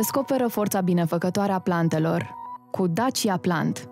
Descoperă forța binefăcătoare a plantelor cu Dacia Plant.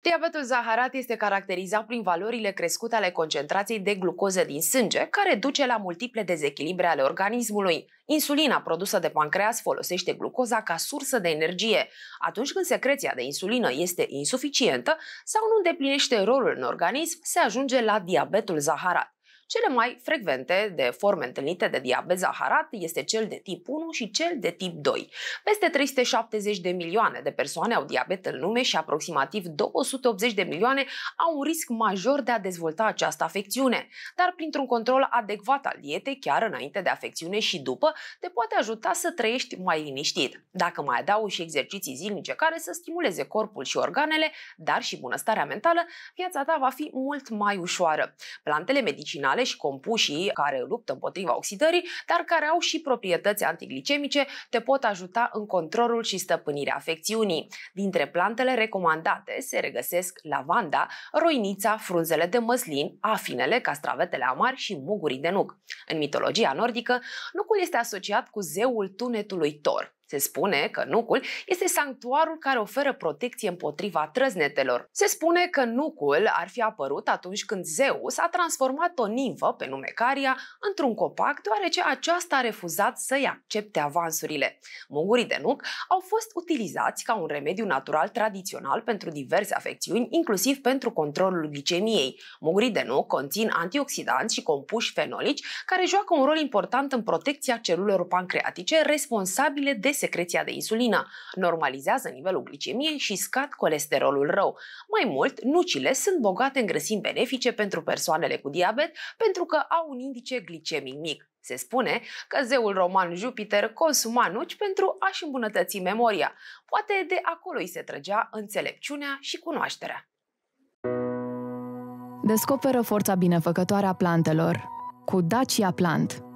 Diabetul zaharat este caracterizat prin valorile crescute ale concentrației de glucoză din sânge, care duce la multiple dezechilibre ale organismului. Insulina produsă de pancreas folosește glucoza ca sursă de energie. Atunci când secreția de insulină este insuficientă sau nu îndeplinește rolul în organism, se ajunge la diabetul zaharat. Cele mai frecvente de forme întâlnite de diabet zaharat este cel de tip 1 și cel de tip 2. Peste 370 de milioane de persoane au diabet în lume și aproximativ 280 de milioane au un risc major de a dezvolta această afecțiune. Dar printr-un control adecvat al dietei, chiar înainte de afecțiune și după, te poate ajuta să trăiești mai liniștit. Dacă mai adaug și exerciții zilnice care să stimuleze corpul și organele, dar și bunăstarea mentală, viața ta va fi mult mai ușoară. Plantele medicinale minerale și compușii care luptă împotriva oxidării, dar care au și proprietăți antiglicemice, te pot ajuta în controlul și stăpânirea afecțiunii. Dintre plantele recomandate se regăsesc lavanda, roinița, frunzele de măslin, afinele, castravetele amari și mugurii de nuc. În mitologia nordică, nucul este asociat cu zeul tunetului Thor. Se spune că nucul este sanctuarul care oferă protecție împotriva trăznetelor. Se spune că nucul ar fi apărut atunci când Zeus a transformat o nimfă pe nume Caria într-un copac deoarece aceasta a refuzat să-i accepte avansurile. Mungurii de nuc au fost utilizați ca un remediu natural tradițional pentru diverse afecțiuni, inclusiv pentru controlul glicemiei. Mungurii de nuc conțin antioxidanți și compuși fenolici care joacă un rol important în protecția celulelor pancreatice responsabile de secreția de insulină, normalizează nivelul glicemiei și scad colesterolul rău. Mai mult, nucile sunt bogate în grăsimi benefice pentru persoanele cu diabet pentru că au un indice glicemic mic. Se spune că zeul roman Jupiter consuma nuci pentru a-și îmbunătăți memoria. Poate de acolo îi se trăgea înțelepciunea și cunoașterea. Descoperă forța binefăcătoare a plantelor cu Dacia Plant –